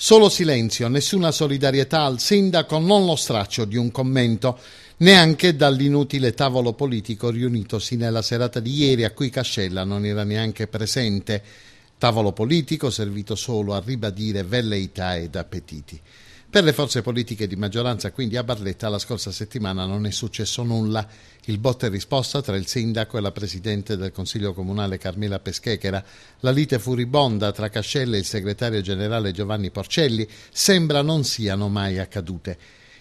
Solo silenzio, nessuna solidarietà al sindaco, non lo straccio di un commento, neanche dall'inutile tavolo politico riunitosi nella serata di ieri a cui Cascella non era neanche presente. Tavolo politico servito solo a ribadire velleità ed appetiti. Per le forze politiche di maggioranza, quindi a Barletta, la scorsa settimana non è successo nulla. Il botte e risposta tra il sindaco e la presidente del Consiglio Comunale Carmela Peschechera, la lite furibonda tra Cascelle e il segretario generale Giovanni Porcelli, sembra non siano mai accadute.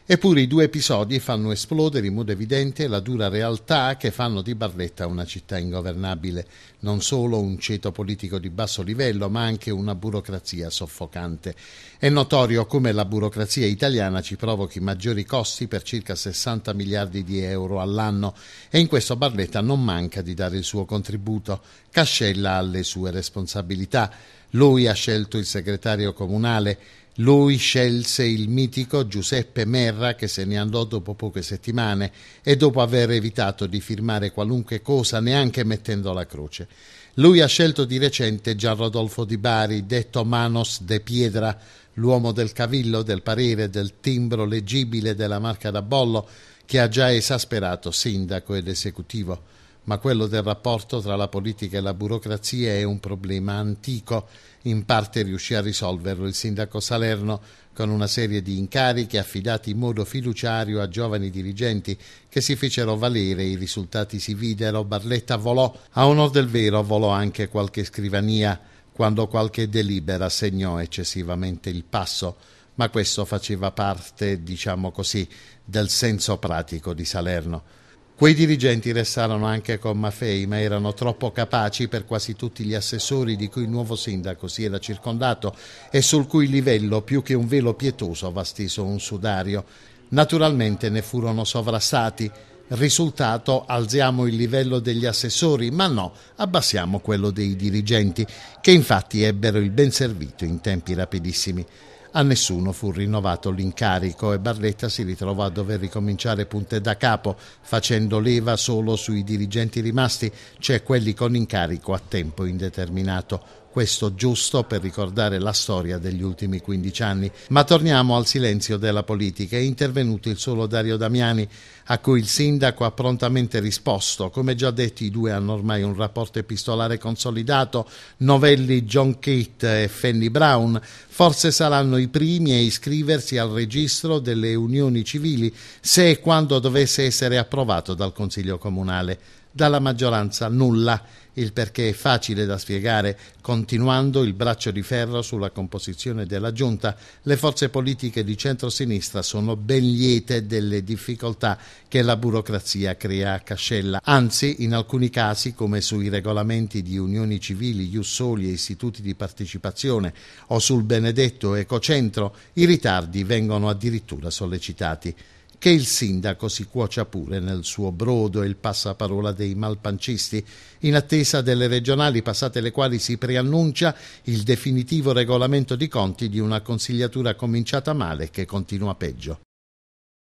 Eppure i due episodi fanno esplodere in modo evidente la dura realtà che fanno di Barletta una città ingovernabile, non solo un ceto politico di basso livello, ma anche una burocrazia soffocante. È notorio come la burocrazia italiana ci provochi maggiori costi per circa 60 miliardi di euro all'anno e in questo Barletta non manca di dare il suo contributo, cascella alle sue responsabilità. Lui ha scelto il segretario comunale, lui scelse il mitico Giuseppe Merra che se ne andò dopo poche settimane e dopo aver evitato di firmare qualunque cosa neanche mettendo la croce. Lui ha scelto di recente Gian Rodolfo di Bari, detto Manos de Piedra, l'uomo del cavillo, del parere, del timbro leggibile della marca da bollo, che ha già esasperato sindaco ed esecutivo ma quello del rapporto tra la politica e la burocrazia è un problema antico. In parte riuscì a risolverlo il sindaco Salerno con una serie di incarichi affidati in modo fiduciario a giovani dirigenti che si fecero valere, i risultati si videro, Barletta volò, a onor del vero volò anche qualche scrivania quando qualche delibera segnò eccessivamente il passo, ma questo faceva parte, diciamo così, del senso pratico di Salerno. Quei dirigenti restarono anche con Maffei, ma erano troppo capaci per quasi tutti gli assessori di cui il nuovo sindaco si era circondato e sul cui livello più che un velo pietoso va steso un sudario. Naturalmente ne furono sovrastati. Risultato, alziamo il livello degli assessori, ma no, abbassiamo quello dei dirigenti, che infatti ebbero il ben servito in tempi rapidissimi. A nessuno fu rinnovato l'incarico e Barletta si ritrovò a dover ricominciare punte da capo, facendo leva solo sui dirigenti rimasti, cioè quelli con incarico a tempo indeterminato questo giusto per ricordare la storia degli ultimi 15 anni. Ma torniamo al silenzio della politica. È intervenuto il solo Dario Damiani, a cui il sindaco ha prontamente risposto. Come già detto, i due hanno ormai un rapporto epistolare consolidato. Novelli John Keat e Fanny Brown forse saranno i primi a iscriversi al registro delle unioni civili se e quando dovesse essere approvato dal Consiglio Comunale dalla maggioranza nulla, il perché è facile da spiegare, continuando il braccio di ferro sulla composizione della giunta, le forze politiche di centrosinistra sono ben liete delle difficoltà che la burocrazia crea a Cascella, anzi in alcuni casi come sui regolamenti di unioni civili, jussoli e istituti di partecipazione o sul benedetto ecocentro, i ritardi vengono addirittura sollecitati che il sindaco si cuocia pure nel suo brodo e il passaparola dei malpancisti, in attesa delle regionali passate le quali si preannuncia il definitivo regolamento di conti di una consigliatura cominciata male che continua peggio.